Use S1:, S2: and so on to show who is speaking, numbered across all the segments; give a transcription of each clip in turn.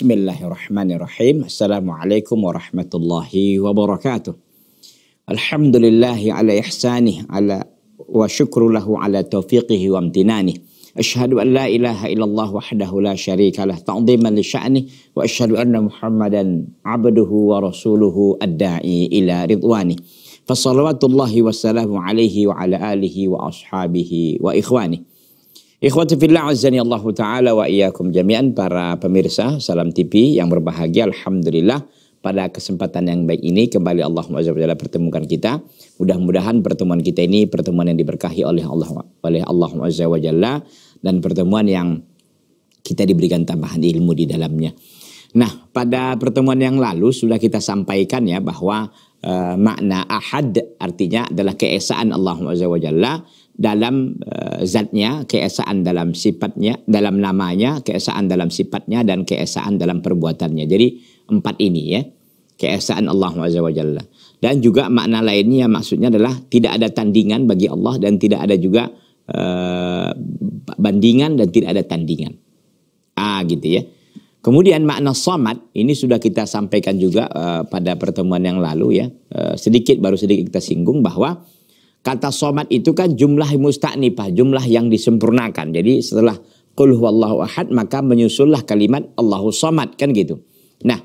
S1: بسم الله الرحمن الرحيم السلام عليكم ورحمة الله وبركاته الحمد لله على إحسانه على وشكر له على توفيقه وامتنانه أشهد أن لا إله إلا الله وحده لا شريك له تعظيما لشأنه وأشهد أن محمدا عبده ورسوله الداعي إلى رضوانه فصلوات الله وسلامه عليه وعلى آله وأصحابه وإخوانه Ikhwati fillah azani Allah taala wa iyyakum jami'an para pemirsa Salam TV yang berbahagia alhamdulillah pada kesempatan yang baik ini kembali Allah Subhanahu pertemukan kita. Mudah-mudahan pertemuan kita ini pertemuan yang diberkahi oleh Allah oleh Allah Subhanahu dan pertemuan yang kita diberikan tambahan ilmu di dalamnya. Nah, pada pertemuan yang lalu sudah kita sampaikan ya bahwa uh, makna ahad artinya adalah keesaan Allah Subhanahu dalam uh, zatnya, keesaan dalam sifatnya, dalam namanya, keesaan dalam sifatnya dan keesaan dalam perbuatannya. Jadi empat ini ya, keesaan Allah Azza Jalla. Dan juga makna lainnya maksudnya adalah tidak ada tandingan bagi Allah dan tidak ada juga uh, bandingan dan tidak ada tandingan. Ah gitu ya. Kemudian makna somat ini sudah kita sampaikan juga uh, pada pertemuan yang lalu ya. Uh, sedikit baru sedikit kita singgung bahwa Kata somat itu kan jumlah musta'nifah, jumlah yang disempurnakan. Jadi setelah qul huwallahu ahad maka menyusullah kalimat Allahu somat kan gitu. Nah,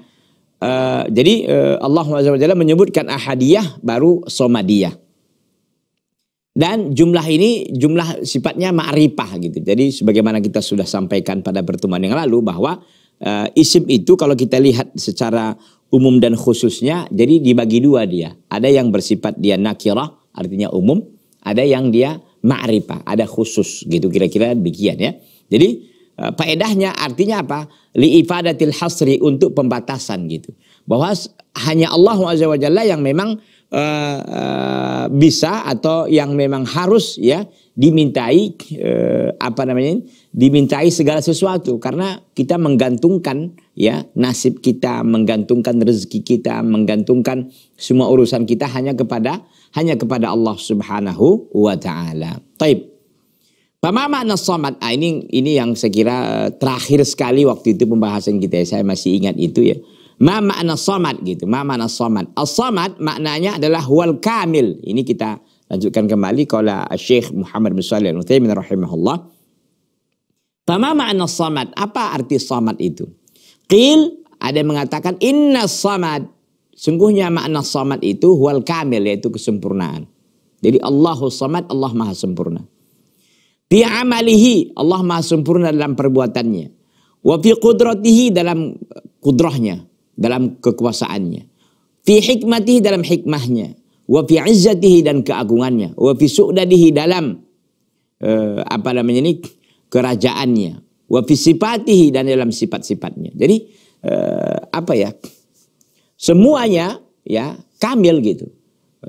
S1: e, jadi e, Allah SWT menyebutkan ahadiyah baru somadiyah. Dan jumlah ini jumlah sifatnya ma'rifah gitu. Jadi sebagaimana kita sudah sampaikan pada pertemuan yang lalu bahwa e, isim itu kalau kita lihat secara umum dan khususnya jadi dibagi dua dia. Ada yang bersifat dia nakirah, artinya umum, ada yang dia ma'rifah, ada khusus gitu kira-kira demikian ya. Jadi eh, faedahnya artinya apa? Li ifadatil hasri untuk pembatasan gitu. Bahwa hanya Allah Azza wa Jalla yang memang uh, uh, bisa atau yang memang harus ya dimintai uh, apa namanya dimintai segala sesuatu karena kita menggantungkan ya nasib kita menggantungkan rezeki kita menggantungkan semua urusan kita hanya kepada hanya kepada Allah Subhanahu wa taala. Taib. Fama makna somat. Ah, ini ini yang saya kira eh, terakhir sekali waktu itu pembahasan kita. Ya. Saya masih ingat itu ya. Ma makna somat gitu. Ma makna somat. Al-somat maknanya adalah wal kamil. Ini kita lanjutkan kembali. kalau Syekh Muhammad bin Salih al-Uthaymin rahimahullah. Fama makna somat. Apa arti somat itu? Qil ada yang mengatakan inna somat Sungguhnya makna samad itu wal kamil yaitu kesempurnaan. Jadi Allahu samad, Allah maha sempurna. Fi amalihi, Allah maha sempurna dalam perbuatannya. Wa fi qudratihi dalam kudrahnya, dalam kekuasaannya. Fi hikmatihi dalam hikmahnya. Wa fi izzatihi dan keagungannya. Wa fi su'dadihi dalam eh, apa namanya ini kerajaannya. Wa fi sifatihi dan dalam sifat-sifatnya. Jadi eh, apa ya? semuanya ya kamil gitu.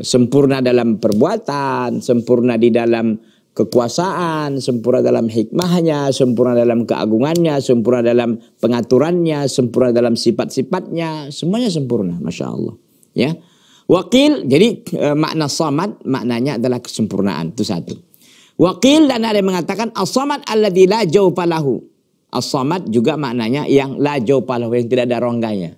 S1: Sempurna dalam perbuatan, sempurna di dalam kekuasaan, sempurna dalam hikmahnya, sempurna dalam keagungannya, sempurna dalam pengaturannya, sempurna dalam sifat-sifatnya, semuanya sempurna, masya Allah. Ya, wakil jadi e, makna somat maknanya adalah kesempurnaan itu satu. Wakil dan ada yang mengatakan asomat allah alladzi la palahu as juga maknanya yang la palahu yang tidak ada rongganya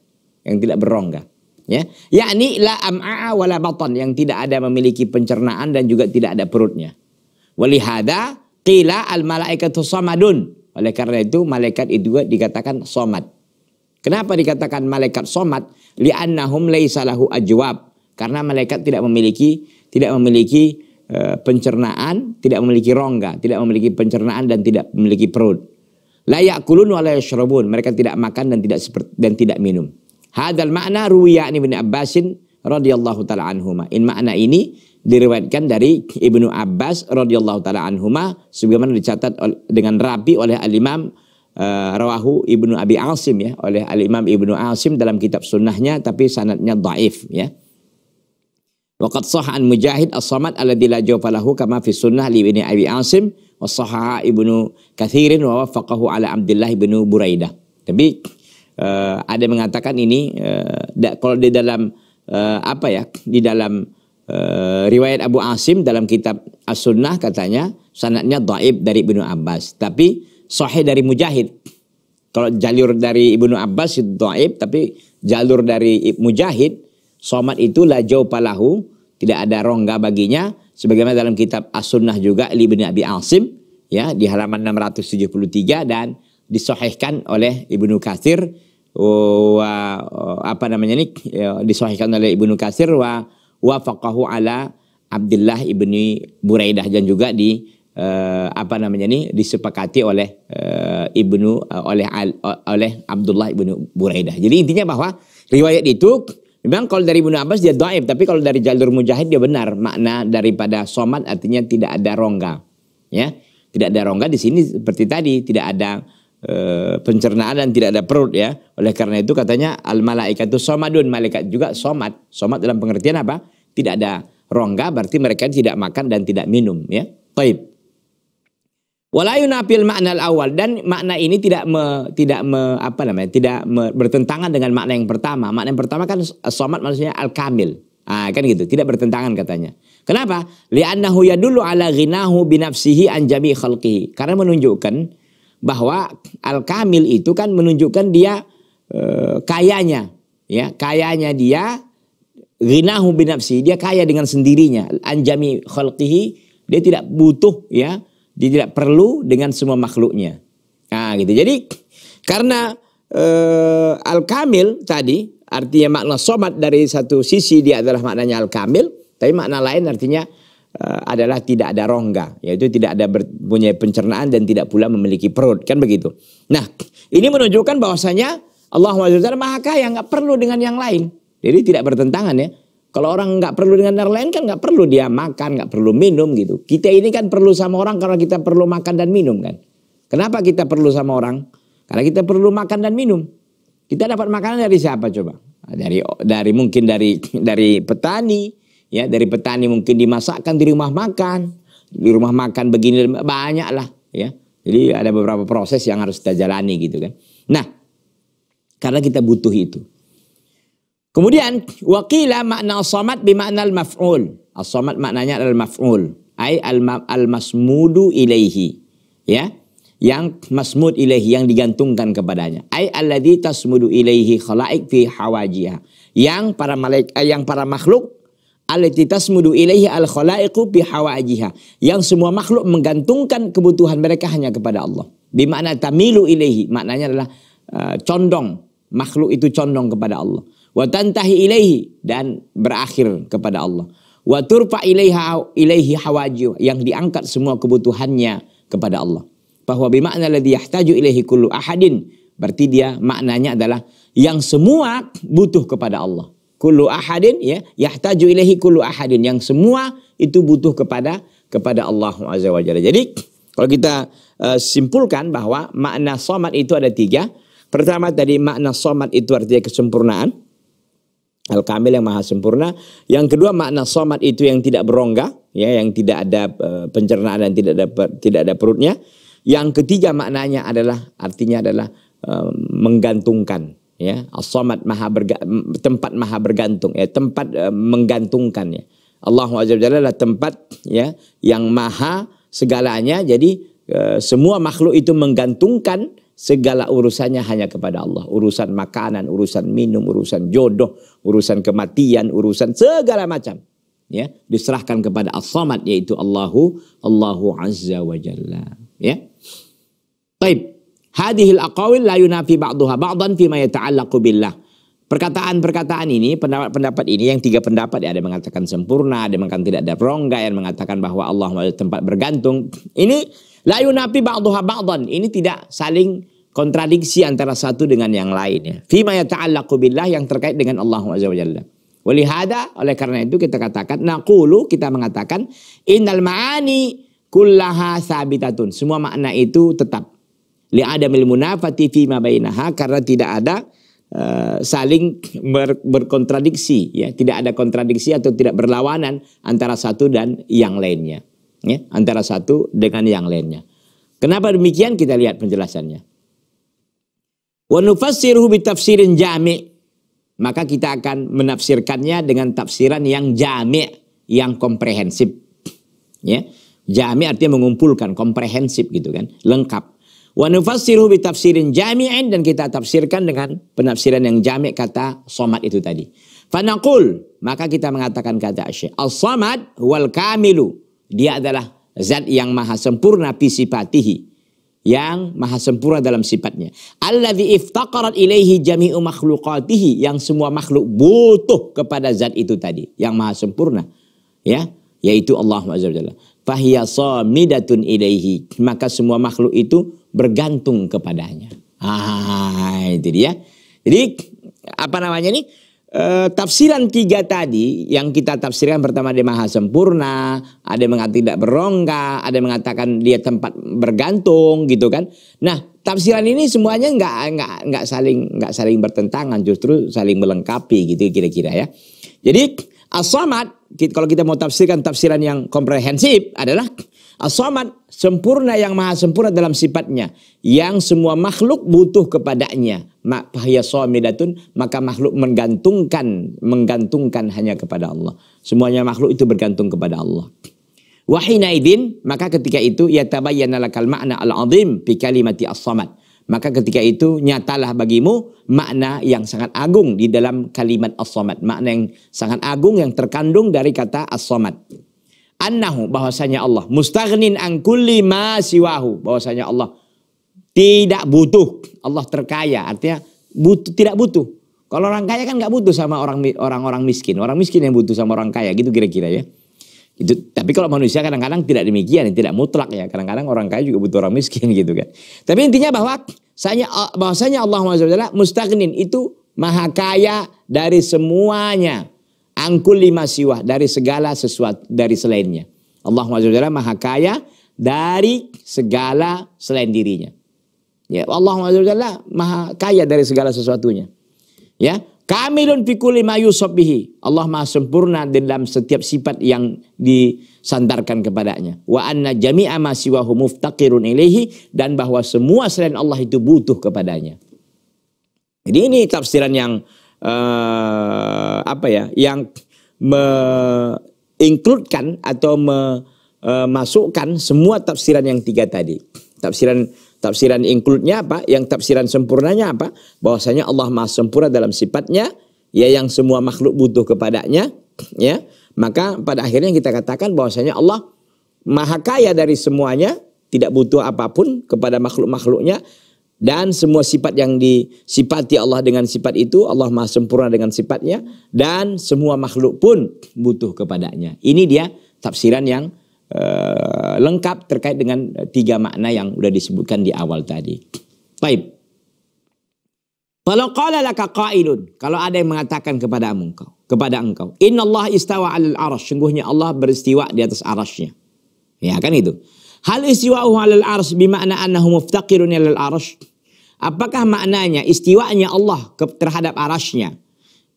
S1: yang tidak berongga ya yakni la am'a wala batan yang tidak ada memiliki pencernaan dan juga tidak ada perutnya walihada qila al malaikatu samadun oleh karena itu malaikat itu dikatakan somad kenapa dikatakan malaikat somad annahum laisa lahu ajwab karena malaikat tidak memiliki tidak memiliki eh, pencernaan, tidak memiliki rongga, tidak memiliki pencernaan dan tidak memiliki perut. Layak kulun yashrabun Mereka tidak makan dan tidak dan tidak minum. Hadal makna ruwiya ini bin Abbasin radhiyallahu taala anhuma. In makna ini diriwayatkan dari Ibnu Abbas radhiyallahu taala anhuma sebagaimana dicatat dengan rapi oleh al-Imam uh, rawahu Ibnu Abi Asim ya oleh al-Imam Ibnu Asim dalam kitab sunnahnya tapi sanatnya dhaif ya. Waqad sahha an Mujahid as-Samad alladhi la jawfalahu kama fi sunnah li Ibnu Abi Asim wa sahha Ibnu Katsirin wa waffaqahu ala Abdullah bin Buraidah. Tapi uh, ada yang mengatakan ini uh, da, kalau di dalam uh, apa ya di dalam uh, riwayat Abu Asim dalam kitab As-Sunnah katanya sanatnya doaib dari Ibnu Abbas tapi sahih dari Mujahid kalau jalur dari Ibnu Abbas itu doaib tapi jalur dari Mujahid somat itu la jauh palahu tidak ada rongga baginya sebagaimana dalam kitab As-Sunnah juga Ibnu Abi Asim ya di halaman 673 dan disohhekan oleh Ibnu Katsir wa apa namanya ini ya, disahihkan oleh Ibnu Katsir wa wafaqahu ala Abdullah ibni Buraidah dan juga di uh, apa namanya nih disepakati oleh uh, Ibnu uh, oleh al, oleh Abdullah ibnu Buraidah. Jadi intinya bahwa riwayat itu memang kalau dari Ibnu Abbas dia dhaif tapi kalau dari jalur Mujahid dia benar. Makna daripada somat artinya tidak ada rongga. Ya. Tidak ada rongga di sini seperti tadi tidak ada Eh, pencernaan dan tidak ada perut ya. Oleh karena itu katanya al malaikat itu somadun, malaikat juga somat. Somat dalam pengertian apa? Tidak ada rongga berarti mereka tidak makan dan tidak minum ya. Taib. Walayunafil makna awal dan makna ini tidak me, tidak me, apa namanya tidak me, bertentangan dengan makna yang pertama. Makna yang pertama kan somat maksudnya al kamil. Ah, kan gitu, tidak bertentangan katanya. Kenapa? Li'annahu yadullu ala ghinahu binafsihi an jami khalqihi. Karena menunjukkan bahwa al-kamil itu kan menunjukkan dia e, kayanya ya kayanya dia ghinahu binafsi dia kaya dengan sendirinya anjami khalqihi dia tidak butuh ya dia tidak perlu dengan semua makhluknya nah gitu jadi karena e, al-kamil tadi artinya makna somat dari satu sisi dia adalah maknanya al-kamil tapi makna lain artinya Eh, adalah tidak ada rongga, yaitu tidak ada punya pencernaan dan tidak pula memiliki perut, kan begitu. Nah, ini menunjukkan bahwasanya Allah SWT maha kaya, nggak perlu dengan yang lain. Jadi tidak bertentangan ya. Kalau orang nggak perlu dengan yang lain kan nggak perlu dia makan, nggak perlu minum gitu. Kita ini kan perlu sama orang karena kita perlu makan dan minum kan. Kenapa kita perlu sama orang? Karena kita perlu makan dan minum. Kita dapat makanan dari siapa coba? Dari dari mungkin dari dari petani, ya dari petani mungkin dimasakkan di rumah makan di rumah makan begini banyak lah ya jadi ada beberapa proses yang harus kita jalani gitu kan nah karena kita butuh itu kemudian wakila makna asomat bimakna al maf'ul asomat maknanya al maf'ul ay al, al masmudu ilaihi ya yang masmud ilaihi yang digantungkan kepadanya ay alladhi tasmudu ilaihi khalaik fi hawajiha yang para malaikat eh, yang para makhluk allati tasmudu ilaihi al khalaiqu yang semua makhluk menggantungkan kebutuhan mereka hanya kepada Allah Bimana tamilu ilaihi maknanya adalah uh, condong makhluk itu condong kepada Allah Watantahi tantahi ilaihi dan berakhir kepada Allah Waturpa ilaiha ilaihi yang diangkat semua kebutuhannya kepada Allah bahwa bimana makna alladhi yahtaju ilaihi kullu ahadin berarti dia maknanya adalah yang semua butuh kepada Allah kullu ahadin ya yahtaju ilahi kullu ahadin yang semua itu butuh kepada kepada Allah azza wajalla. Jadi kalau kita uh, simpulkan bahwa makna somat itu ada tiga. Pertama tadi makna somat itu artinya kesempurnaan. Al-Kamil yang maha sempurna. Yang kedua makna somat itu yang tidak berongga, ya, yang tidak ada uh, pencernaan dan tidak ada tidak ada perutnya. Yang ketiga maknanya adalah artinya adalah uh, menggantungkan, ya as-samad maha berga, tempat maha bergantung ya tempat uh, menggantungkan ya Allah azza adalah tempat ya yang maha segalanya jadi uh, semua makhluk itu menggantungkan segala urusannya hanya kepada Allah urusan makanan urusan minum urusan jodoh urusan kematian urusan segala macam ya diserahkan kepada as-samad yaitu Allahu Allahu azza wa jalla ya Taib. Hadhil aqawil la yunafi ba'duha fi fima yata'allaqu billah. Perkataan-perkataan ini, pendapat-pendapat ini yang tiga pendapat ya, ada yang mengatakan sempurna, ada yang mengatakan tidak ada rongga, yang mengatakan bahwa Allah ada tempat bergantung. Ini la yunafi baktuha ba'dan. Ini tidak saling kontradiksi antara satu dengan yang lain ya. Fima yata'allaqu billah yang terkait dengan Allah wajah wajalla. Walihada oleh karena itu kita katakan naqulu kita mengatakan innal ma'ani kullaha sabitatun. Semua makna itu tetap li ada munafati fi mabainaha bainaha karena tidak ada uh, saling ber, berkontradiksi ya, tidak ada kontradiksi atau tidak berlawanan antara satu dan yang lainnya. Ya, antara satu dengan yang lainnya. Kenapa demikian? Kita lihat penjelasannya. Wa nufassiruhu bitafsirin jami' maka kita akan menafsirkannya dengan tafsiran yang jami' yang komprehensif ya jami' artinya mengumpulkan komprehensif gitu kan lengkap Wa bitafsirin jami'in dan kita tafsirkan dengan penafsiran yang jami' kata somat itu tadi. Fanaqul, maka kita mengatakan kata Syekh, as-samad wal kamilu. Dia adalah zat yang maha sempurna sifatihi. yang maha sempurna dalam sifatnya. Alladzi iftaqarat ilaihi jami'u makhluqatihi yang semua makhluk butuh kepada zat itu tadi yang maha sempurna. Ya, yaitu Allah Azza wa Jalla. Fahiya samidatun ilaihi. Maka semua makhluk itu bergantung kepadanya. Ah, itu dia. Jadi apa namanya nih? E, tafsiran tiga tadi yang kita tafsirkan pertama dia maha sempurna, ada yang mengatakan tidak berongga, ada yang mengatakan dia tempat bergantung gitu kan. Nah tafsiran ini semuanya nggak nggak nggak saling nggak saling bertentangan, justru saling melengkapi gitu kira-kira ya. Jadi asamat as kalau kita mau tafsirkan tafsiran yang komprehensif adalah As-Samad sempurna yang maha sempurna dalam sifatnya yang semua makhluk butuh kepadanya. Fahiya samidatun maka makhluk menggantungkan menggantungkan hanya kepada Allah. Semuanya makhluk itu bergantung kepada Allah. Wahina idin maka ketika itu yatabayyana lakal makna al-azim fi kalimati as-samad. Maka ketika itu nyatalah bagimu makna yang sangat agung di dalam kalimat as-samad, makna yang sangat agung yang terkandung dari kata as-samad annahu bahwasanya Allah mustaghnin angkuli kulli ma siwahu bahwasanya Allah tidak butuh Allah terkaya artinya butuh tidak butuh kalau orang kaya kan nggak butuh sama orang orang-orang miskin orang miskin yang butuh sama orang kaya gitu kira-kira ya itu tapi kalau manusia kadang-kadang tidak demikian ya, tidak mutlak ya kadang-kadang orang kaya juga butuh orang miskin gitu kan tapi intinya bahwa saya bahwasanya Allah SWT mustaghnin itu maha kaya dari semuanya angkul lima siwa dari segala sesuatu dari selainnya. Allah Subhanahu maha kaya dari segala selain dirinya. Ya, Allah Subhanahu maha kaya dari segala sesuatunya. Ya, kamilun fi kulli ma Allah maha sempurna dalam setiap sifat yang disandarkan kepadanya. Wa anna jami'a ma siwahu muftaqirun ilaihi dan bahwa semua selain Allah itu butuh kepadanya. Jadi ini tafsiran yang uh, apa ya yang menginkludkan atau memasukkan semua tafsiran yang tiga tadi. Tafsiran tafsiran include-nya apa? Yang tafsiran sempurnanya apa? Bahwasanya Allah Maha sempurna dalam sifatnya, ya yang semua makhluk butuh kepadanya, ya. Maka pada akhirnya kita katakan bahwasanya Allah Maha kaya dari semuanya, tidak butuh apapun kepada makhluk-makhluknya dan semua sifat yang disifati Allah dengan sifat itu, Allah maha sempurna dengan sifatnya. Dan semua makhluk pun butuh kepadanya. Ini dia tafsiran yang uh, lengkap terkait dengan tiga makna yang sudah disebutkan di awal tadi. Baik. Kalau ada yang mengatakan kepada engkau, kepada engkau, inna istawa alal arash, sungguhnya Allah beristiwa di atas arasnya. Ya kan itu. Hal istiwa'uhu alal arsh bimakna annahu muftaqirun alal arsh. Apakah maknanya istiwanya Allah terhadap arasnya?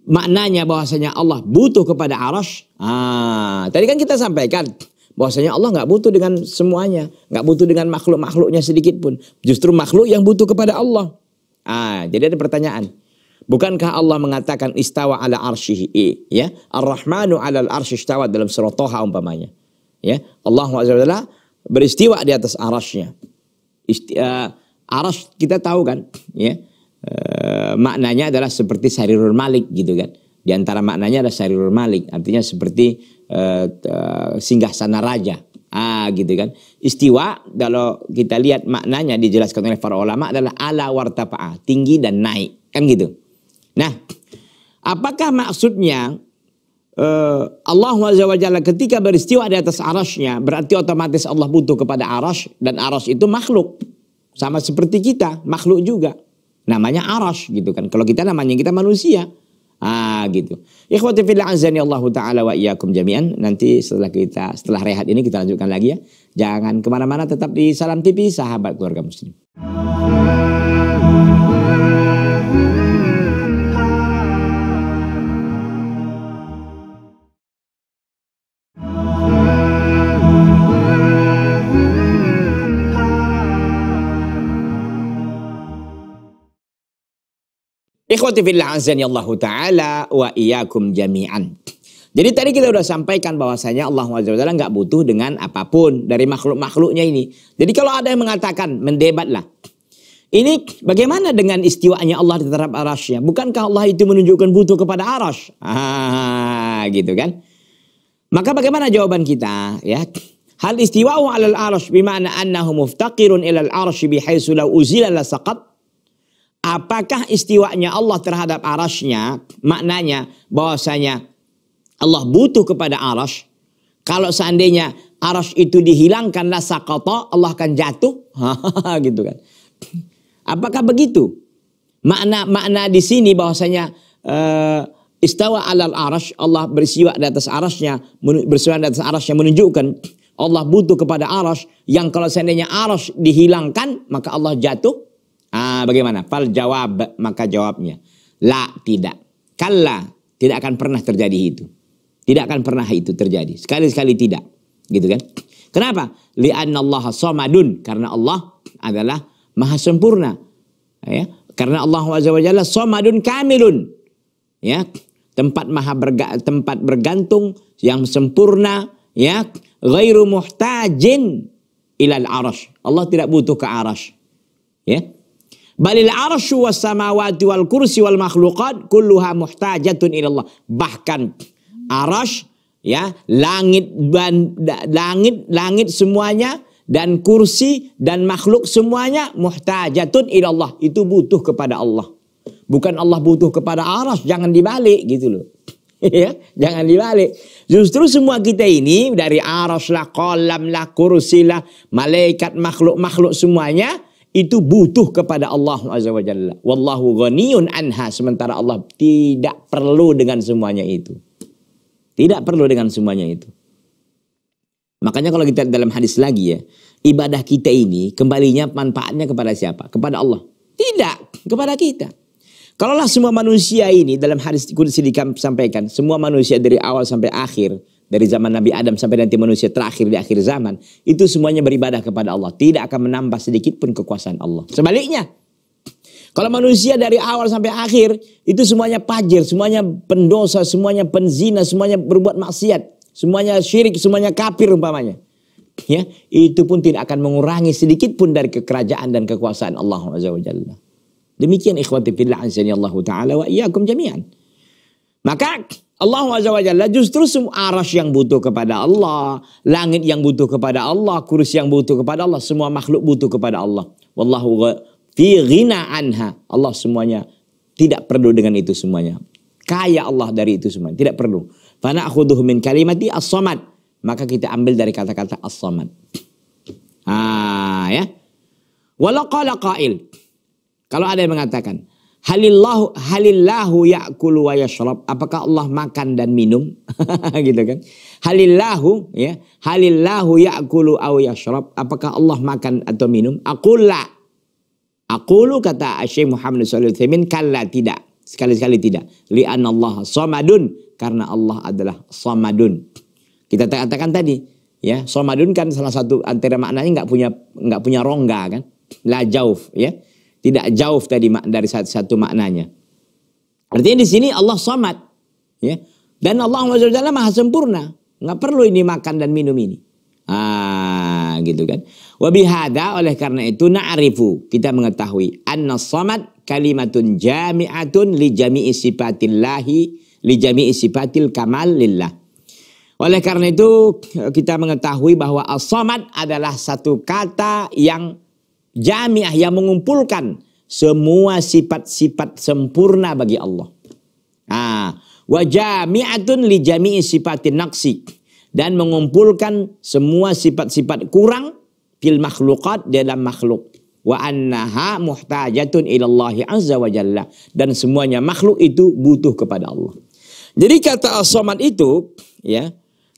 S1: Maknanya bahwasanya Allah butuh kepada aras? Ah, tadi kan kita sampaikan bahwasanya Allah nggak butuh dengan semuanya, nggak butuh dengan makhluk-makhluknya sedikit pun. Justru makhluk yang butuh kepada Allah. Ah, jadi ada pertanyaan. Bukankah Allah mengatakan istawa ala arsyihi ya? Ar-Rahmanu ala al arsy istawa dalam surah Toha umpamanya. Ya, Allah Azza wa Jalla beristiwa di atas arasnya. uh, aras kita tahu kan, ya uh, maknanya adalah seperti Sarirul Malik gitu kan. Di antara maknanya ada Sarirul Malik, artinya seperti uh, uh, singgah sana raja. Ah gitu kan. Istiwa kalau kita lihat maknanya dijelaskan oleh para ulama adalah ala wartapa'a, tinggi dan naik. Kan gitu. Nah, apakah maksudnya Eh, Allah Azza wa ketika beristiwa di atas arasnya berarti otomatis Allah butuh kepada aras dan aras itu makhluk sama seperti kita makhluk juga namanya aras gitu kan kalau kita namanya kita manusia ah gitu ikhwati fillah azani Allah taala wa iyyakum jami'an nanti setelah kita setelah rehat ini kita lanjutkan lagi ya jangan kemana-mana tetap di Salam TV sahabat keluarga muslim Ikhwati fillah Allah taala wa iyyakum jami'an. Jadi tadi kita sudah sampaikan bahwasanya Allah SWT nggak butuh dengan apapun dari makhluk-makhluknya ini. Jadi kalau ada yang mengatakan mendebatlah. Ini bagaimana dengan istiwanya Allah di terhadap arasnya? Bukankah Allah itu menunjukkan butuh kepada arasy? Ah, gitu kan? Maka bagaimana jawaban kita? Ya, hal istiwa'u alal arash bimana annahu muftaqirun ilal arash bihaisu law uzila la saqat Apakah istiwanya Allah terhadap arasnya maknanya bahwasanya Allah butuh kepada arash. Kalau seandainya arash itu dihilangkan rasa Allah akan jatuh. gitu kan. Apakah begitu? Makna makna di sini bahwasanya uh, istawa alal arash Allah bersiwa di atas arasnya bersiwa di atas arasnya menunjukkan Allah butuh kepada arash yang kalau seandainya arash dihilangkan maka Allah jatuh Nah, bagaimana? Fal jawab, maka jawabnya. La, tidak. Kalla, tidak akan pernah terjadi itu. Tidak akan pernah itu terjadi. Sekali-sekali tidak. Gitu kan? Kenapa? Lianna Allah somadun. Karena Allah adalah maha sempurna. Ya. Karena Allah wajah wajahlah somadun kamilun. Ya. Tempat maha berga, tempat bergantung yang sempurna. Ya. Ghairu muhtajin ilal arash. Allah tidak butuh ke arash. Ya. Balil arshu was samawati wal kursi wal makhlukat kulluha muhtajatun ilallah. Bahkan arash ya langit dan langit langit semuanya dan kursi dan makhluk semuanya muhtajatun ilallah itu butuh kepada Allah. Bukan Allah butuh kepada arash jangan dibalik gitu loh. ya, jangan dibalik. Justru semua kita ini dari arash lah, kolam lah, kursi lah, malaikat, makhluk-makhluk semuanya itu butuh kepada Allah Azza wa Jalla. Wallahu ghaniyun anha. Sementara Allah tidak perlu dengan semuanya itu. Tidak perlu dengan semuanya itu. Makanya kalau kita dalam hadis lagi ya. Ibadah kita ini kembalinya manfaatnya kepada siapa? Kepada Allah. Tidak, kepada kita. Kalaulah semua manusia ini dalam hadis kudus sampaikan Semua manusia dari awal sampai akhir dari zaman Nabi Adam sampai nanti manusia terakhir di akhir zaman itu semuanya beribadah kepada Allah tidak akan menambah sedikit pun kekuasaan Allah sebaliknya kalau manusia dari awal sampai akhir itu semuanya pajir semuanya pendosa semuanya penzina semuanya berbuat maksiat semuanya syirik semuanya kafir umpamanya ya itu pun tidak akan mengurangi sedikit pun dari kekerajaan dan kekuasaan Allah azza wajalla demikian ikhwati fillah anzani Allah taala wa iyyakum jami'an maka Allah Azza justru semua aras yang butuh kepada Allah, langit yang butuh kepada Allah, kursi yang butuh kepada Allah, semua makhluk butuh kepada Allah. Wallahu fi ghina anha. Allah semuanya tidak perlu dengan itu semuanya. Kaya Allah dari itu semuanya tidak perlu. Fana akhudhuhu min kalimati as-samad. Maka kita ambil dari kata-kata as-samad. Ah ya. Walau qala qail. Kalau ada yang mengatakan, Halillahu halillahu ya'kulu wa yashrab. Apakah Allah makan dan minum? gitu kan. Halillahu ya. Halillahu ya'kulu aw yashrab. Apakah Allah makan atau minum? Aqulla. Aqulu kata Syekh Muhammad sallallahu alaihi wasallam tidak. Sekali-sekali tidak. Li'an Allah samadun karena Allah adalah samadun. Kita katakan tadi ya, samadun kan salah satu antara maknanya nggak punya nggak punya rongga kan. La jauf ya tidak jauh tadi dari satu maknanya. Artinya di sini Allah somat, Ya. Dan Allah SWT maha sempurna. Nggak perlu ini makan dan minum ini. Ah, gitu kan. Wabihada oleh karena itu na'rifu. Kita mengetahui. Anna somat kalimatun jami'atun li jami'i sifatillahi li jami'i sifatil kamal lillah. Oleh karena itu kita mengetahui bahwa al somat adalah satu kata yang jamiah yang mengumpulkan semua sifat-sifat sempurna bagi Allah. Ah, wa jami'atun li jami'i sifatin naqsi dan mengumpulkan semua sifat-sifat kurang fil makhlukat dalam makhluk wa annaha muhtajatun ilallahi azza wa jalla dan semuanya makhluk itu butuh kepada Allah. Jadi kata as itu ya,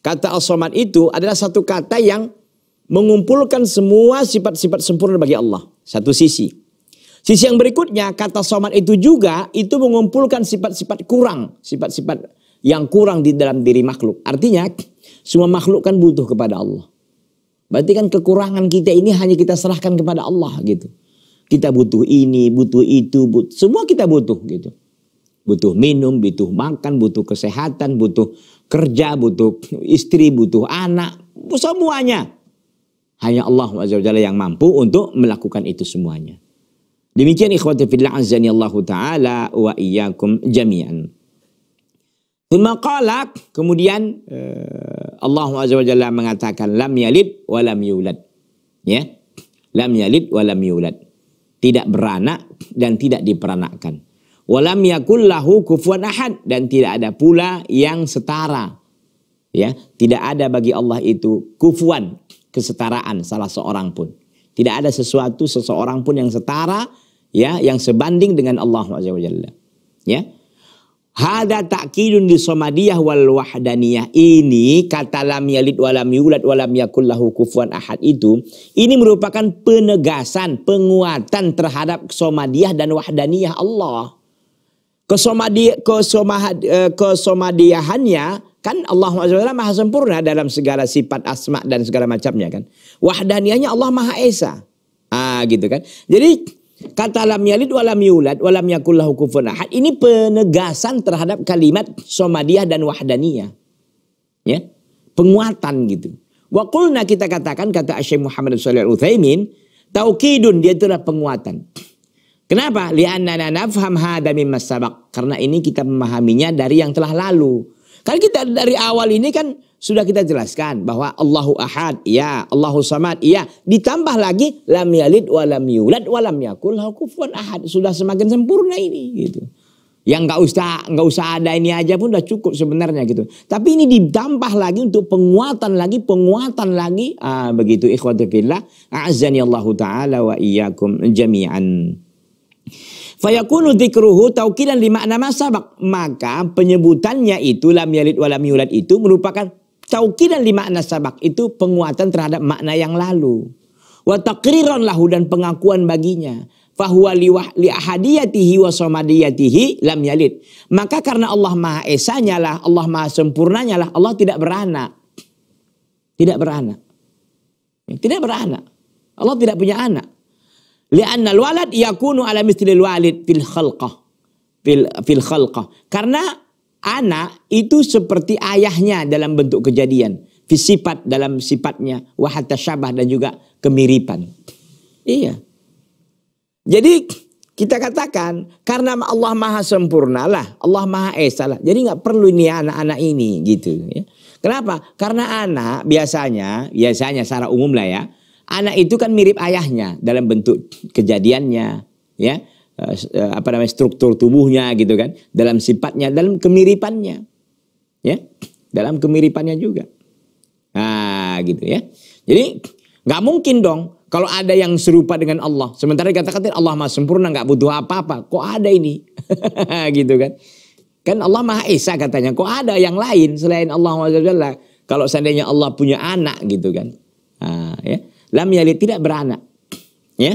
S1: kata as itu adalah satu kata yang mengumpulkan semua sifat-sifat sempurna bagi Allah. Satu sisi. Sisi yang berikutnya kata somat itu juga itu mengumpulkan sifat-sifat kurang, sifat-sifat yang kurang di dalam diri makhluk. Artinya semua makhluk kan butuh kepada Allah. Berarti kan kekurangan kita ini hanya kita serahkan kepada Allah gitu. Kita butuh ini, butuh itu, but, semua kita butuh gitu. Butuh minum, butuh makan, butuh kesehatan, butuh kerja, butuh istri, butuh anak, semuanya. Hanya Allah Azza yang mampu untuk melakukan itu semuanya. Demikian ikhwati fillah azani Allah taala wa iyyakum jami'an. kemudian eh, Allah Azza mengatakan lam yalid wa lam yulad. Ya. Lam yalid wa lam yulad. Tidak beranak dan tidak diperanakkan. Walam yakul lahu ahad dan tidak ada pula yang setara. Ya, tidak ada bagi Allah itu kufuan kesetaraan salah seorang pun. Tidak ada sesuatu seseorang pun yang setara ya yang sebanding dengan Allah Azza wajalla. Ya. Hada takkidun di somadiyah wal wahdaniyah ini kata lam yalid walam yulad walam yakul kufuan ahad itu ini merupakan penegasan penguatan terhadap somadiyah dan wahdaniyah Allah. kesomadi kesomah, eh, kesomadiyahannya Kan Allah SWT maha sempurna dalam segala sifat asma dan segala macamnya kan. Wahdaniyahnya Allah maha esa. Ah gitu kan. Jadi kata lam yalid lam yulad lam yakullahu kufun ahad. Ini penegasan terhadap kalimat somadiyah dan wahdaniyah. Ya. Penguatan gitu. Wa kulna kita katakan kata Asyik Muhammad SAW. al taukidun dia itulah penguatan. Kenapa? Li'annana nafham hadha mimma Karena ini kita memahaminya dari yang telah lalu. Karena kita dari awal ini kan sudah kita jelaskan bahwa Allahu Ahad, ya, Allahu Samad, ya. Ditambah lagi lam yalid wa lam yulad wa lam yakul kufuwan ahad. Sudah semakin sempurna ini gitu. Yang nggak usah nggak usah ada ini aja pun udah cukup sebenarnya gitu. Tapi ini ditambah lagi untuk penguatan lagi, penguatan lagi. Ah, begitu ikhwati fillah. A'azzani Allahu taala wa iyyakum jami'an. Fayakunu dikruhu taukilan di makna masabak. Maka penyebutannya itu lam yalid walam yulad itu merupakan taukilan di makna sabak itu penguatan terhadap makna yang lalu. Wa takriron lahu dan pengakuan baginya. Fahuwa liwah li ahadiyatihi wa somadiyatihi lam yalid. Maka karena Allah Maha Esanya lah, Allah Maha Sempurnanya lah, Allah tidak beranak. Tidak beranak. Ya, tidak beranak. Allah tidak punya anak. Lianna walad yakunu ala mislil walid fil khalqah. Fil, fil khalqah. Karena anak itu seperti ayahnya dalam bentuk kejadian. Sifat dalam sifatnya. Wahatta syabah dan juga kemiripan. Iya. Jadi kita katakan karena Allah Maha Sempurna lah, Allah Maha Esa lah. Jadi nggak perlu ini anak-anak ini gitu. Ya. Kenapa? Karena anak biasanya, biasanya secara umum lah ya, Anak itu kan mirip ayahnya dalam bentuk kejadiannya, ya eh, eh, apa namanya struktur tubuhnya gitu kan, dalam sifatnya, dalam kemiripannya, ya dalam kemiripannya juga. Nah gitu ya. Jadi nggak mungkin dong kalau ada yang serupa dengan Allah. Sementara dikatakan Allah maha sempurna nggak butuh apa-apa. Kok ada ini? gitu kan. Kan Allah Maha Esa katanya. Kok ada yang lain selain Allah wajah Kalau seandainya Allah punya anak gitu kan. Nah, ya lam yalid tidak beranak. Ya.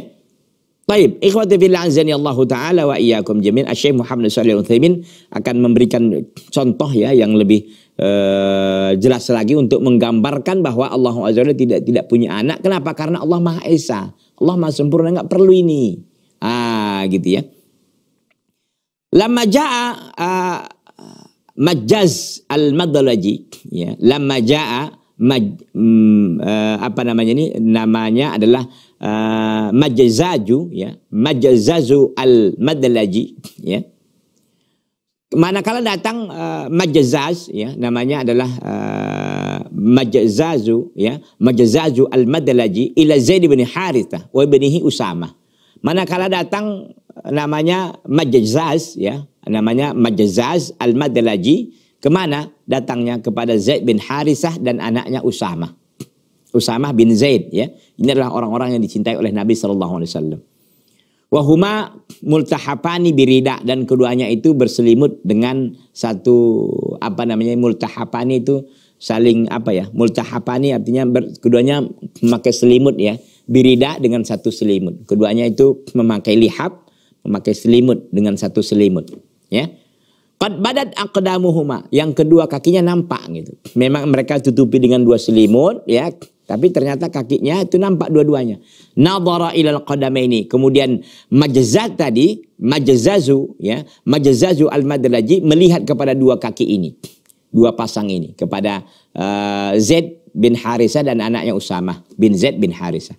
S1: Baik, ikhwati fil anzani Allah taala wa iyyakum jamin. Syekh Muhammad Shalih Utsaimin akan memberikan contoh ya yang lebih uh, jelas lagi untuk menggambarkan bahwa Allah azza tidak tidak punya anak. Kenapa? Karena Allah Maha Esa. Allah Maha sempurna nggak perlu ini. Ah, gitu ya. Lama jaa uh, ah, Majaz al-Madalaji ya, lama jaa maj, mm, uh, apa namanya ini namanya adalah uh, eh, majazaju ya majazazu al madlaji ya manakala datang uh, eh, majazaz ya namanya adalah uh, majazazu ya majazazu al madlaji ila zaid bin harithah wa ibnihi usama manakala datang namanya majazaz ya namanya majazaz al madlaji kemana datangnya kepada Zaid bin Harisah dan anaknya Usama, Usama bin Zaid ya. Ini adalah orang-orang yang dicintai oleh Nabi sallallahu alaihi wasallam. Wahuma multahapani birida dan keduanya itu berselimut dengan satu apa namanya multahapani itu saling apa ya multahapani artinya ber, keduanya memakai selimut ya birida dengan satu selimut keduanya itu memakai lihab memakai selimut dengan satu selimut ya Qad badat aqdamuhuma. Yang kedua kakinya nampak gitu. Memang mereka tutupi dengan dua selimut ya. Tapi ternyata kakinya itu nampak dua-duanya. Nadara ilal qadamaini. Kemudian majazat tadi, majazazu, ya, majazazu al-madraji melihat kepada dua kaki ini. Dua pasang ini kepada uh, Zaid bin Harisa dan anaknya Usama bin Zaid bin Harisa.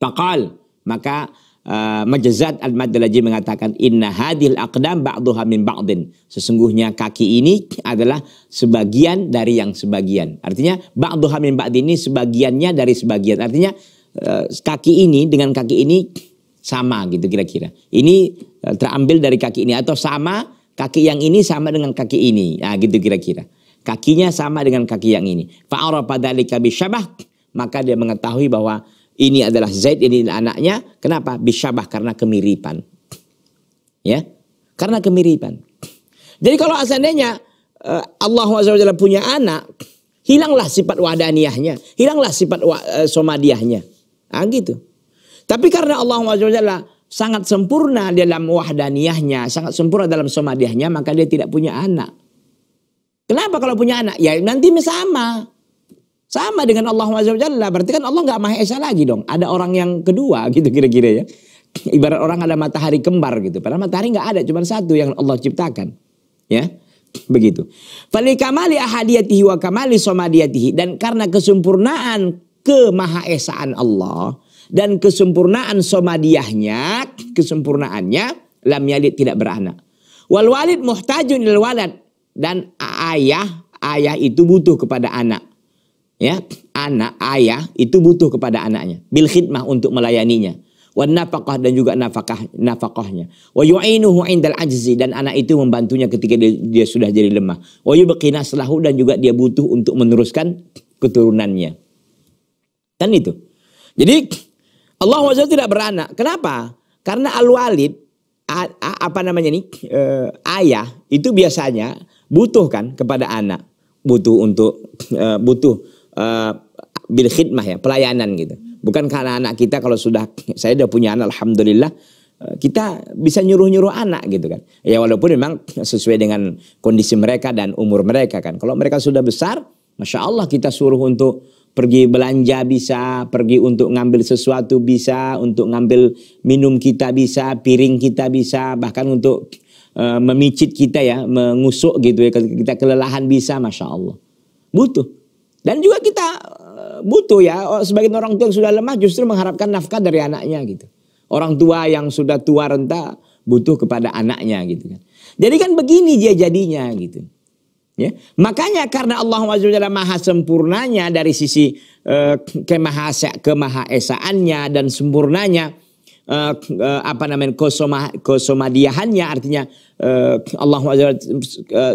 S1: Pakal. maka Ah, Majazat Al-Madalaji mengatakan inna hadil aqdam ba'duha min ba'din. Sesungguhnya kaki ini adalah sebagian dari yang sebagian. Artinya ba'duha min ba'din ini sebagiannya dari sebagian. Artinya eh, kaki ini dengan kaki ini sama gitu kira-kira. Ini eh, terambil dari kaki ini atau sama kaki yang ini sama dengan kaki ini. Nah, gitu kira-kira. Kakinya sama dengan kaki yang ini. Fa'arafa bisyabah maka dia mengetahui bahwa ini adalah Zaid, ini anaknya. Kenapa? Bisyabah karena kemiripan. Ya, karena kemiripan. Jadi kalau asalnya eh, Allah SWT punya anak, hilanglah sifat wadaniyahnya, hilanglah sifat eh, somadiyahnya, uh, ah, gitu. Tapi karena Allah SWT sangat sempurna dalam wahdaniyahnya, sangat sempurna dalam somadiyahnya, maka dia tidak punya anak. Kenapa kalau punya anak? Ya nanti sama. Sama dengan Allah Jalla. Berarti kan Allah nggak maha esa lagi dong. Ada orang yang kedua gitu kira-kira ya. Ibarat orang ada matahari kembar gitu. Padahal matahari nggak ada, cuma satu yang Allah ciptakan. Ya, begitu. Falikamali ahadiyatihi wa kamali somadiyatihi. Dan karena kesempurnaan esaan Allah dan kesempurnaan somadiyahnya kesempurnaannya lam yalid tidak beranak. Wal walid muhtajun lil dan ayah ayah itu butuh kepada anak ya anak ayah itu butuh kepada anaknya bil khidmah untuk melayaninya wan nafaqah dan juga nafkah nafkahnya wa yu'inuhu indal ajzi dan anak itu membantunya ketika dia, dia sudah jadi lemah wa yubqina selahu dan juga dia butuh untuk meneruskan keturunannya kan itu jadi Allah SWT tidak beranak kenapa karena al walid apa namanya nih e, ayah itu biasanya butuh kan kepada anak butuh untuk e, butuh Eh, bil khidmah ya, pelayanan gitu. Bukan karena anak kita kalau sudah saya udah punya anak alhamdulillah eh, kita bisa nyuruh-nyuruh anak gitu kan. Ya walaupun memang sesuai dengan kondisi mereka dan umur mereka kan. Kalau mereka sudah besar, Masya Allah kita suruh untuk pergi belanja bisa, pergi untuk ngambil sesuatu bisa, untuk ngambil minum kita bisa, piring kita bisa, bahkan untuk e, memicit kita ya, mengusuk gitu ya, kita kelelahan bisa, Masya Allah. Butuh. Dan juga kita eh, butuh ya, oh, sebagian orang tua yang sudah lemah justru mengharapkan nafkah dari anaknya gitu. Orang tua yang sudah tua renta butuh kepada anaknya gitu kan. Jadi kan begini dia jadinya gitu. Ya. Makanya karena Allah SWT maha sempurnanya dari sisi eh, kemaha kemahaesaannya dan sempurnanya uh, apa namanya kosoma, kosomadiahannya artinya uh, Allah uh,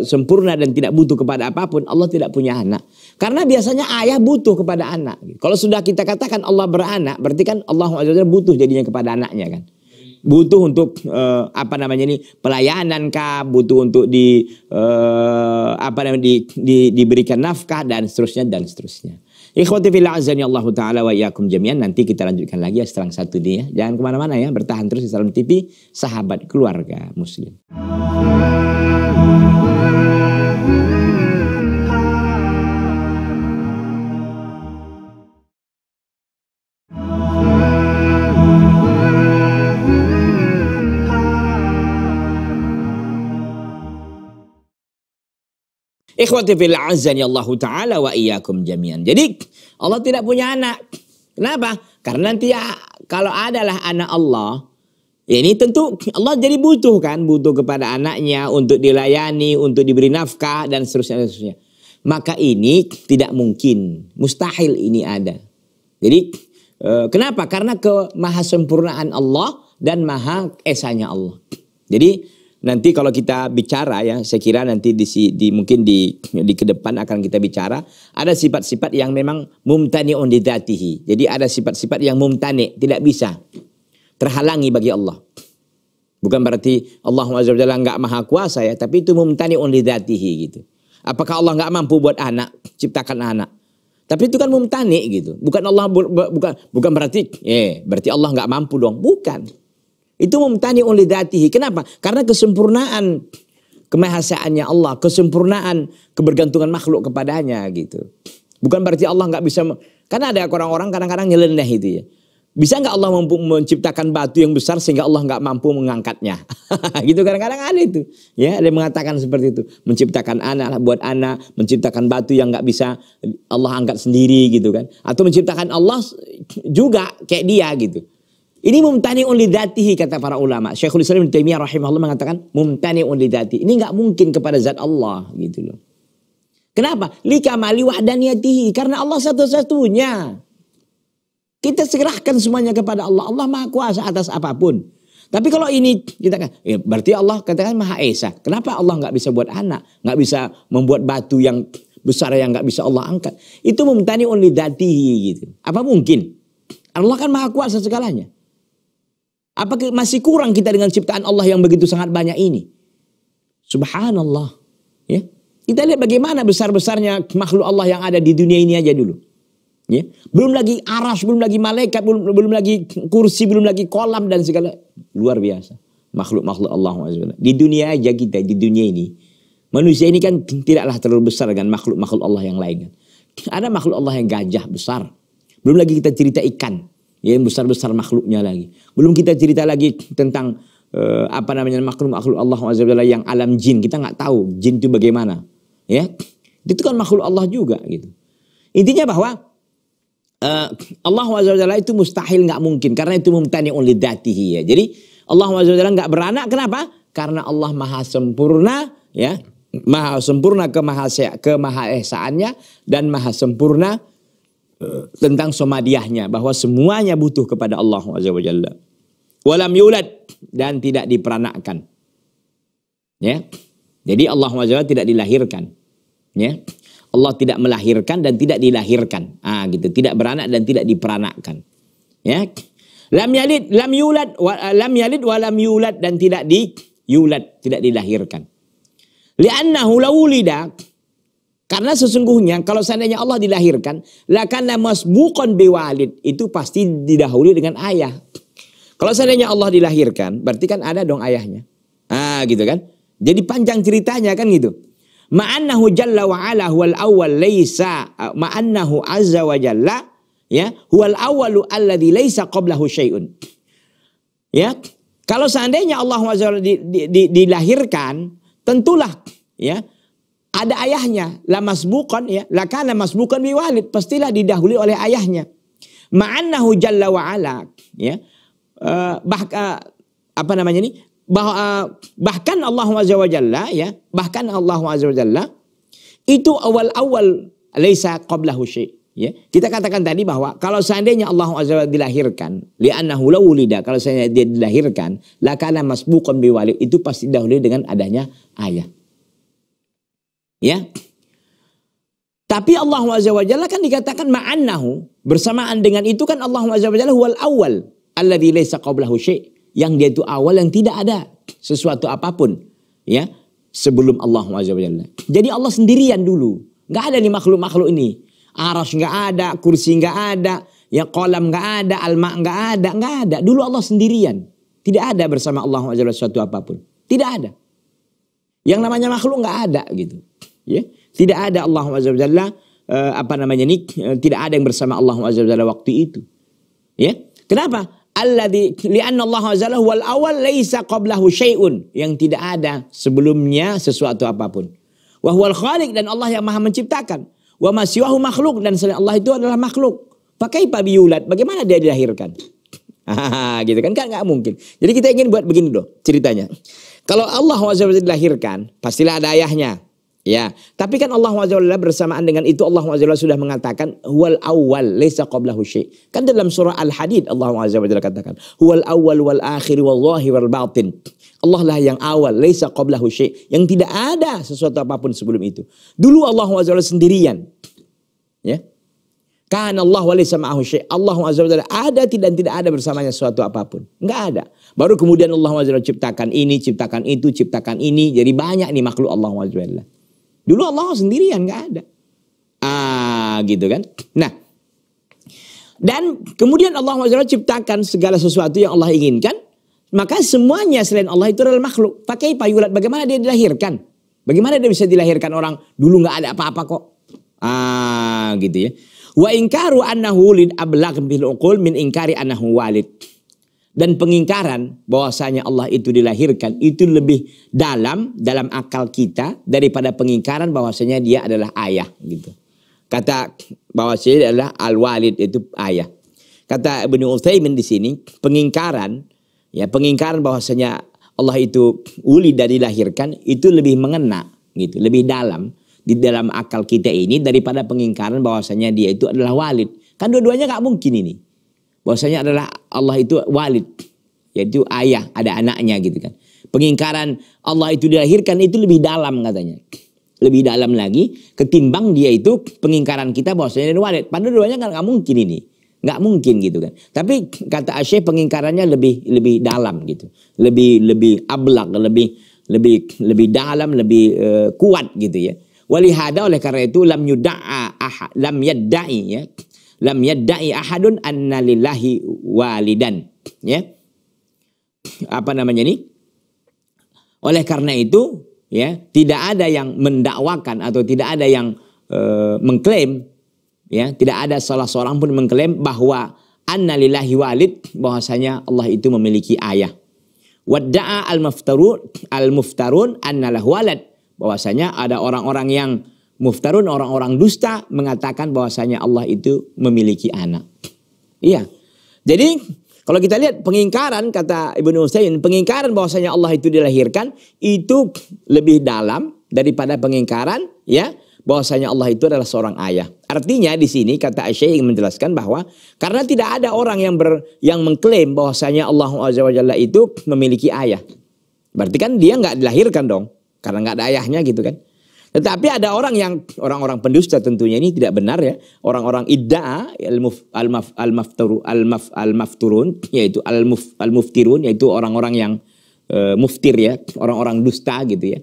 S1: sempurna dan tidak butuh kepada apapun Allah tidak punya anak karena biasanya ayah butuh kepada anak kalau sudah kita katakan Allah beranak berarti kan Allah butuh jadinya kepada anaknya kan butuh untuk uh, apa namanya ini pelayanan kah butuh untuk di uh, apa namanya di, di, diberikan nafkah dan seterusnya dan seterusnya Ikhwati fillah azani Allah taala wa yakum jami'an. Nanti kita lanjutkan lagi ya setelah satu ini ya Jangan kemana mana ya, bertahan terus di Salam TV, sahabat keluarga muslim. Ikhwati fil ya Allah taala wa iyyakum jami'an. Jadi Allah tidak punya anak. Kenapa? Karena nanti ya, kalau adalah anak Allah, ya ini tentu Allah jadi butuh kan, butuh kepada anaknya untuk dilayani, untuk diberi nafkah dan seterusnya dan seterusnya. Maka ini tidak mungkin, mustahil ini ada. Jadi eh, kenapa? Karena kemahasempurnaan Allah dan maha esanya Allah. Jadi nanti kalau kita bicara ya, saya kira nanti di, di mungkin di di ke depan akan kita bicara ada sifat-sifat yang memang mumtani on didatihi. Jadi ada sifat-sifat yang mumtani, tidak bisa terhalangi bagi Allah. Bukan berarti Allah Azza nggak maha kuasa ya, tapi itu mumtani on didatihi gitu. Apakah Allah nggak mampu buat anak, ciptakan anak? Tapi itu kan mumtani gitu. Bukan Allah bukan bukan berarti eh berarti Allah nggak mampu dong. Bukan. Itu mumtani oleh datihi. Kenapa? Karena kesempurnaan kemahasaannya Allah, kesempurnaan kebergantungan makhluk kepadanya gitu. Bukan berarti Allah nggak bisa, karena ada orang-orang kadang-kadang nyeleneh itu ya. Bisa nggak Allah mampu menciptakan batu yang besar sehingga Allah nggak mampu mengangkatnya? gitu kadang-kadang ada itu. Ya, ada yang mengatakan seperti itu. Menciptakan anak buat anak, menciptakan batu yang nggak bisa Allah angkat sendiri gitu kan. Atau menciptakan Allah juga kayak dia gitu. Ini mumtani mumtani'un lidatihi kata para ulama. Syekhul Islam Taimiyah rahimahullah mengatakan mumtani'un lidati. Ini enggak mungkin kepada zat Allah gitu loh. Kenapa? kamali wahdaniyatihi. Karena Allah satu-satunya. Kita serahkan semuanya kepada Allah. Allah maha kuasa atas apapun. Tapi kalau ini kita kan, ya berarti Allah katakan Maha Esa. Kenapa Allah nggak bisa buat anak, nggak bisa membuat batu yang besar yang nggak bisa Allah angkat? Itu mumtani only datihi gitu. Apa mungkin? Allah kan Maha Kuasa segalanya. Apakah masih kurang kita dengan ciptaan Allah yang begitu sangat banyak ini? Subhanallah. Ya. Kita lihat bagaimana besar-besarnya makhluk Allah yang ada di dunia ini aja dulu. Ya. Belum lagi aras, belum lagi malaikat, belum, belum lagi kursi, belum lagi kolam dan segala. Luar biasa. Makhluk-makhluk Allah Di dunia aja kita, di dunia ini. Manusia ini kan tidaklah terlalu besar dengan makhluk-makhluk Allah yang lain. Ada makhluk Allah yang gajah besar. Belum lagi kita cerita ikan ya besar-besar makhluknya lagi. Belum kita cerita lagi tentang uh, apa namanya makhluk-makhluk Allah Azza yang alam jin. Kita nggak tahu jin itu bagaimana. Ya, itu kan makhluk Allah juga gitu. Intinya bahwa uh, Allah Azza itu mustahil nggak mungkin karena itu mumtani oleh datihi ya. Jadi Allah Azza nggak beranak kenapa? Karena Allah maha sempurna ya maha sempurna kemaha esaannya dan maha sempurna tentang somadiahnya bahwa semuanya butuh kepada Allah Azza wa Walam yulad dan tidak diperanakkan. Ya. Jadi Allah Azza tidak dilahirkan. Ya. Allah tidak melahirkan dan tidak dilahirkan. Ah gitu, tidak beranak dan tidak diperanakkan. Ya. Lam yalid, lam yulad, wa, lam yalid yulad dan tidak di yulad, tidak dilahirkan. Li'annahu lawulida karena sesungguhnya kalau seandainya Allah dilahirkan, lakana bukan biwalid itu pasti didahului dengan ayah. Kalau seandainya Allah dilahirkan, berarti kan ada dong ayahnya. Ah, gitu kan? Jadi panjang ceritanya kan gitu. Ma'annahu jalla wa ala huwal awal laisa ah, ma'annahu azza wa jalla ya huwal awalu alladhi laisa qablahu syai'un. Ya. Kalau seandainya Allah di, di, di, dilahirkan, tentulah ya ada ayahnya la masbukan ya la kana masbukan bi walid pastilah didahului oleh ayahnya ma'annahu jalla wa ala ya uh, apa namanya ini bah, uh, bahkan Allah azza wa jalla ya bahkan Allah azza wa jalla itu awal-awal laisa qablahu syai' Ya, kita katakan tadi bahwa kalau seandainya Allah Azza wa dilahirkan, li'annahu law wulida, kalau seandainya dia dilahirkan, masbukan bi walid itu pasti dahului dengan adanya ayah. Ya. Tapi Allah Azza kan dikatakan ma'annahu. Bersamaan dengan itu kan Allah Azza wal awal. Alladhi laysa qablahu syai' yang dia itu awal yang tidak ada sesuatu apapun ya sebelum Allah Jalla. Jadi Allah sendirian dulu, nggak ada nih makhluk-makhluk ini. Aras nggak ada, kursi nggak ada, ya kolam nggak ada, alma nggak ada, nggak ada. Dulu Allah sendirian, tidak ada bersama Allah Jalla sesuatu apapun, tidak ada. Yang namanya makhluk nggak ada gitu ya tidak ada Allah azza wajalla uh, eh, apa namanya nik uh, tidak ada yang bersama Allah azza wajalla waktu itu ya kenapa alladzi li'anna Allah azza wal awal laisa qablahu syai'un yang tidak ada sebelumnya sesuatu apapun wa huwal khaliq dan Allah yang maha menciptakan wa masyiwahu makhluk dan selain Allah itu adalah makhluk pakai pabiyulat bagaimana dia dilahirkan gitu kan kan nggak mungkin jadi kita ingin buat begini loh ceritanya kalau Allah SWT dilahirkan pastilah ada ayahnya Ya, tapi kan Allah Azza bersamaan dengan itu Allah Azza sudah mengatakan huwal awal laisa qablahu syai. Kan dalam surah Al-Hadid Allah Azza katakan huwal awal wal akhir wallahi wal batin. Allah lah yang awal, laisa qablahu syai, yang tidak ada sesuatu apapun sebelum itu. Dulu Allah Azza sendirian. Ya. Kan Allah wa laisa ma'ahu syai. Allah Azza ada tidak dan tidak ada bersamanya sesuatu apapun. Enggak ada. Baru kemudian Allah Azza ciptakan ini, ciptakan itu, ciptakan ini. Jadi banyak nih makhluk Allah Azza Dulu Allah sendirian nggak ada. Ah, gitu kan. Nah, dan kemudian Allah SWT ciptakan segala sesuatu yang Allah inginkan. Maka semuanya selain Allah itu adalah makhluk. Pakai payulat bagaimana dia dilahirkan? Bagaimana dia bisa dilahirkan orang dulu nggak ada apa-apa kok? Ah, gitu ya. Wa ingkaru annahu lid ablaq bil uqul min ingkari annahu walid dan pengingkaran bahwasanya Allah itu dilahirkan itu lebih dalam dalam akal kita daripada pengingkaran bahwasanya dia adalah ayah gitu. Kata bahwasanya dia adalah al-walid itu ayah. Kata Ibnu Utsaimin di sini pengingkaran ya pengingkaran bahwasanya Allah itu uli dari lahirkan itu lebih mengena gitu, lebih dalam di dalam akal kita ini daripada pengingkaran bahwasanya dia itu adalah walid. Kan dua-duanya nggak mungkin ini. Bahwasanya adalah Allah itu walid, yaitu ayah, ada anaknya gitu kan. Pengingkaran Allah itu dilahirkan itu lebih dalam katanya. Lebih dalam lagi ketimbang dia itu pengingkaran kita bahwasanya dan walid. Padahal duanya kan nggak mungkin ini. Nggak mungkin gitu kan. Tapi kata Asyik pengingkarannya lebih lebih dalam gitu. Lebih lebih ablak, lebih lebih lebih dalam, lebih uh, kuat gitu ya. Walihada oleh karena itu lam yuda'a lam yadda'i ya lam yadda'i ahadun anna lillahi walidan ya apa namanya ini oleh karena itu ya tidak ada yang mendakwakan atau tidak ada yang e, mengklaim ya tidak ada salah seorang pun mengklaim bahwa anna lillahi walid bahwasanya Allah itu memiliki ayah wadda'a al-muftarun al-muftarun anna lahu walad bahwasanya ada orang-orang yang Muftarun orang-orang dusta mengatakan bahwasanya Allah itu memiliki anak. Iya. Jadi kalau kita lihat pengingkaran kata Ibnu Husain, pengingkaran bahwasanya Allah itu dilahirkan itu lebih dalam daripada pengingkaran ya bahwasanya Allah itu adalah seorang ayah. Artinya di sini kata Aisyah ingin menjelaskan bahwa karena tidak ada orang yang ber, yang mengklaim bahwasanya Allah Azza wa Jalla itu memiliki ayah. Berarti kan dia nggak dilahirkan dong karena nggak ada ayahnya gitu kan. Tetapi ada orang yang orang-orang pendusta tentunya ini tidak benar ya. Orang-orang idda al-muf al-maf al maf al-mafturun yaitu al-muf al-muftirun yaitu orang-orang yang e, muftir ya, orang-orang dusta gitu ya.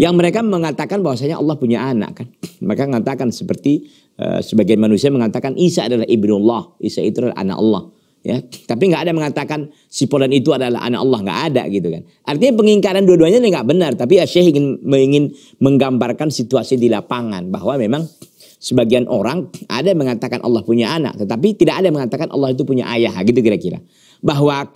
S1: Yang mereka mengatakan bahwasanya Allah punya anak kan. Mereka mengatakan seperti e, sebagian manusia mengatakan Isa adalah ibnullah, Isa itu adalah anak Allah. Ya, tapi nggak ada mengatakan si polan itu adalah anak Allah nggak ada gitu kan. Artinya pengingkaran dua-duanya ini nggak benar. Tapi ya Syekh ingin ingin menggambarkan situasi di lapangan bahwa memang sebagian orang ada yang mengatakan Allah punya anak, tetapi tidak ada yang mengatakan Allah itu punya ayah gitu kira-kira. Bahwa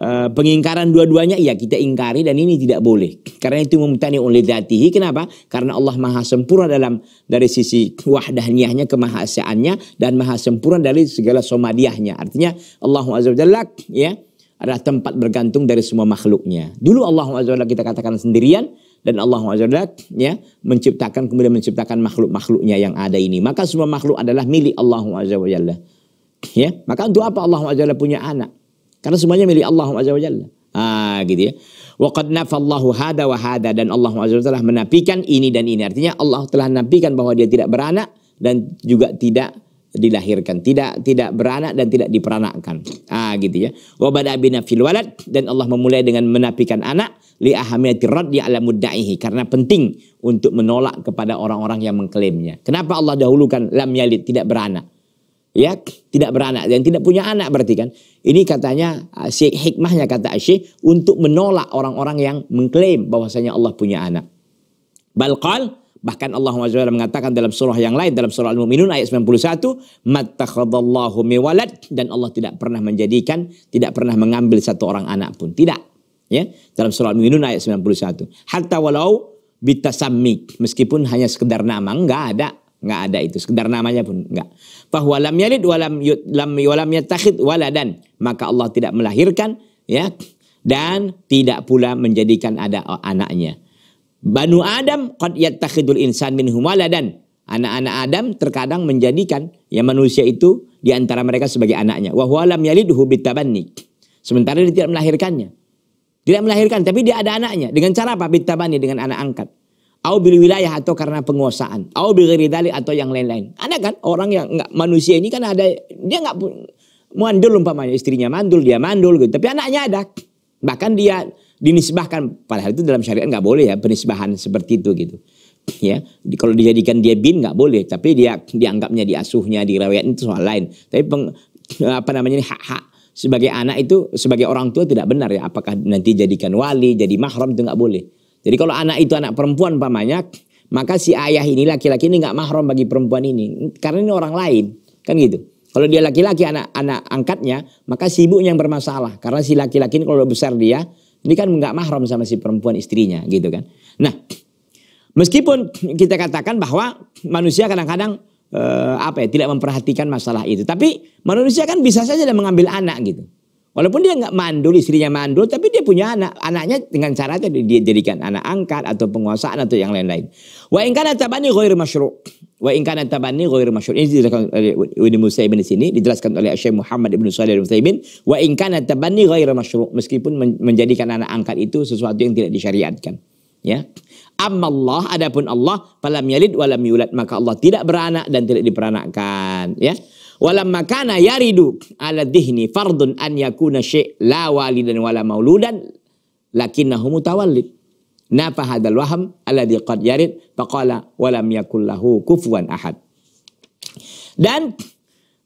S1: Eh, pengingkaran dua-duanya ya kita ingkari dan ini tidak boleh karena itu memutani oleh datihi kenapa karena Allah maha sempurna dalam dari sisi wahdahniahnya kemahasaannya dan maha sempurna dari segala somadiyahnya artinya Allah azza wajalla ya adalah tempat bergantung dari semua makhluknya dulu Allah azza wajalla kita katakan sendirian dan Allah azza wajalla ya menciptakan kemudian menciptakan makhluk-makhluknya yang ada ini maka semua makhluk adalah milik Allah azza wajalla ya maka untuk apa Allah azza wajalla punya anak karena semuanya milik Allah Azza wa Ah, gitu ya. Waqad nafallahu hada wa hada dan Allah Azza wa telah menafikan ini dan ini. Artinya Allah telah menafikan bahwa dia tidak beranak dan juga tidak dilahirkan, tidak tidak beranak dan tidak diperanakkan. Ah, gitu ya. Wa bada binafil walad dan Allah memulai dengan menafikan anak li ahamiyati raddi ala muddaihi karena penting untuk menolak kepada orang-orang yang mengklaimnya. Kenapa Allah dahulukan lam yalid tidak beranak? ya tidak beranak dan tidak punya anak berarti kan ini katanya ah, si hikmahnya kata Syekh untuk menolak orang-orang yang mengklaim bahwasanya Allah punya anak balqal bahkan Allah SWT mengatakan dalam surah yang lain dalam surah Al-Mu'minun ayat 91 mattakhadallahu miwalad dan Allah tidak pernah menjadikan tidak pernah mengambil satu orang anak pun tidak ya dalam surah Al-Mu'minun ayat 91 hatta walau bitasammi meskipun hanya sekedar nama enggak ada nggak ada itu sekedar namanya pun nggak bahwa lam yalid walam yut, lam walam yatakhid waladan maka Allah tidak melahirkan ya dan tidak pula menjadikan ada anaknya Banu Adam qad yattakhidul insan min waladan anak-anak Adam terkadang menjadikan ya manusia itu di antara mereka sebagai anaknya wa walam yalidhu bitabanni sementara dia tidak melahirkannya tidak melahirkan tapi dia ada anaknya dengan cara apa bitabanni dengan anak angkat Au bil wilayah atau karena penguasaan. Au bil ridali atau yang lain-lain. Ada kan orang yang nggak manusia ini kan ada dia nggak mandul umpamanya istrinya mandul dia mandul gitu. Tapi anaknya ada. Bahkan dia dinisbahkan padahal itu dalam syariat nggak boleh ya penisbahan seperti itu gitu. Ya, kalau dijadikan dia bin nggak boleh, tapi dia dianggapnya diasuhnya, dirawat itu soal lain. Tapi peng, apa namanya hak-hak sebagai anak itu sebagai orang tua tidak benar ya. Apakah nanti jadikan wali, jadi mahram itu nggak boleh. Jadi kalau anak itu anak perempuan pamannya, maka si ayah ini laki-laki ini nggak mahram bagi perempuan ini karena ini orang lain kan gitu. Kalau dia laki-laki anak-anak angkatnya, maka si ibunya yang bermasalah karena si laki-laki ini kalau besar dia ini kan nggak mahram sama si perempuan istrinya gitu kan. Nah, meskipun kita katakan bahwa manusia kadang-kadang eh, apa ya tidak memperhatikan masalah itu, tapi manusia kan bisa saja mengambil anak gitu. Walaupun dia nggak mandul, istrinya mandul, tapi dia punya anak. Anaknya dengan cara dia jadikan anak angkat atau penguasaan atau yang lain-lain. Wa in kana tabani ghairu masyru'. Wa in kana tabani ghairu masyru'. Ini dijelaskan oleh Ibnu Musaibin di sini, dijelaskan oleh Syekh Muhammad Ibnu Shalih Al-Mutsaimin, wa in kana tabani ghairu masyru', meskipun menjadikan anak angkat itu sesuatu yang tidak disyariatkan. Ya. Amma Allah adapun Allah falam yalid walam yulad, maka Allah tidak beranak dan tidak diperanakkan, ya. Walam makana yaridu ala dihni fardun an yakuna syek la walidan wala mauludan lakinnahu mutawallid. Nafa hadal waham ala diqad yarid faqala walam yakullahu kufuan ahad. Dan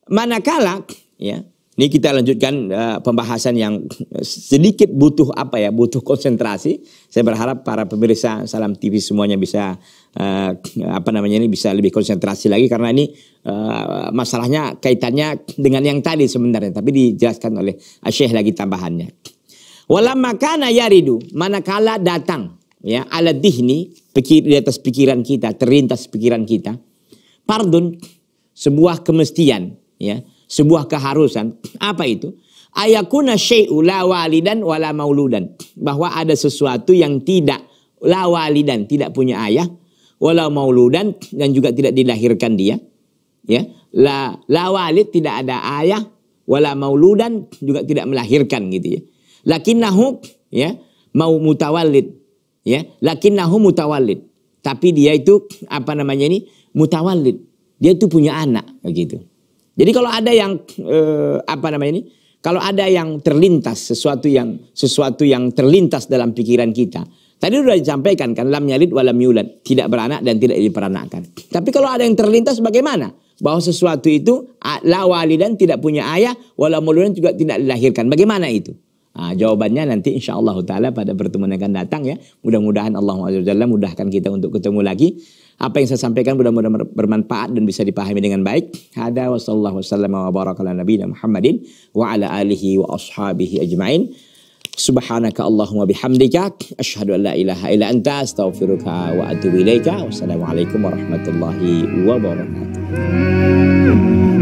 S1: manakala ya ini kita lanjutkan uh, pembahasan yang sedikit butuh apa ya, butuh konsentrasi. Saya berharap para pemirsa Salam TV semuanya bisa uh, apa namanya ini bisa lebih konsentrasi lagi karena ini uh, masalahnya kaitannya dengan yang tadi sebenarnya, tapi dijelaskan oleh Syekh lagi tambahannya. Wala makana yaridu, manakala datang ya ala dihni pikir di atas pikiran kita, terlintas pikiran kita. Pardon sebuah kemestian ya sebuah keharusan. Apa itu? Ayakuna syai'u la walidan wala mauludan. Bahwa ada sesuatu yang tidak la walidan, tidak punya ayah, wala mauludan dan juga tidak dilahirkan dia. Ya, la la walid tidak ada ayah, wala mauludan juga tidak melahirkan gitu ya. Lakinnahu ya mau mutawallid ya, lakinnahu mutawallid. Tapi dia itu apa namanya ini mutawallid. Dia itu punya anak begitu. Jadi kalau ada yang eh, apa namanya ini? Kalau ada yang terlintas sesuatu yang sesuatu yang terlintas dalam pikiran kita. Tadi sudah disampaikan kan lam yalid walam yulad, tidak beranak dan tidak diperanakkan. Tapi kalau ada yang terlintas bagaimana? Bahwa sesuatu itu la walidan tidak punya ayah, wala muludan juga tidak dilahirkan. Bagaimana itu? Nah, jawabannya nanti insya Allah Ta'ala pada pertemuan yang akan datang ya. Mudah-mudahan Allah Azza mudahkan kita untuk ketemu lagi. Apa yang saya sampaikan mudah-mudahan bermanfaat dan bisa dipahami dengan baik. Hada wa sallallahu wasallam wa baraka ala Muhammadin wa ala alihi wa ashabihi ajmain. Subhanaka Allahumma bihamdika asyhadu an la ilaha illa anta astaghfiruka wa atubu ilaika. Wassalamualaikum warahmatullahi wabarakatuh.